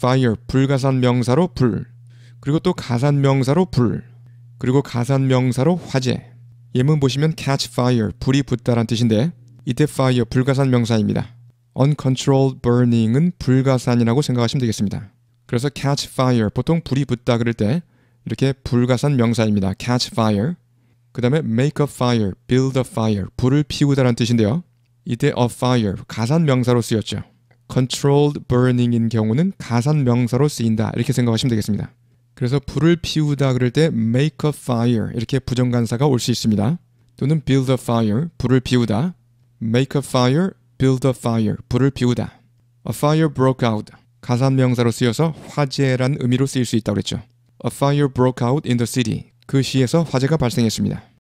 fire 불가산 명사로 불 그리고 또 가산 명사로 불 그리고 가산 명사로 화재 예문 보시면 catch fire 불이 붙다란 뜻인데 이때 fire 불가산 명사입니다. uncontrolled burning은 불가산이라고 생각하시면 되겠습니다. 그래서 catch fire 보통 불이 붙다 그럴 때 이렇게 불가산 명사입니다. catch fire 그 다음에 make a fire, build a fire 불을 피우다란 뜻인데요. 이때 a fire 가산 명사로 쓰였죠. controlled burning인 경우는 가산 명사로 쓰인다. 이렇게 생각하시면 되겠습니다. 그래서 불을 피우다 그럴 때 make a fire 이렇게 부정간사가 올 수 있습니다. 또는 build a fire 불을 피우다 make a fire build a fire 불을 피우다 a fire broke out 가산 명사로 쓰여서 화재란 의미로 쓰일 수 있다고 그랬죠. a fire broke out in the city 그 시에서 화재가 발생했습니다.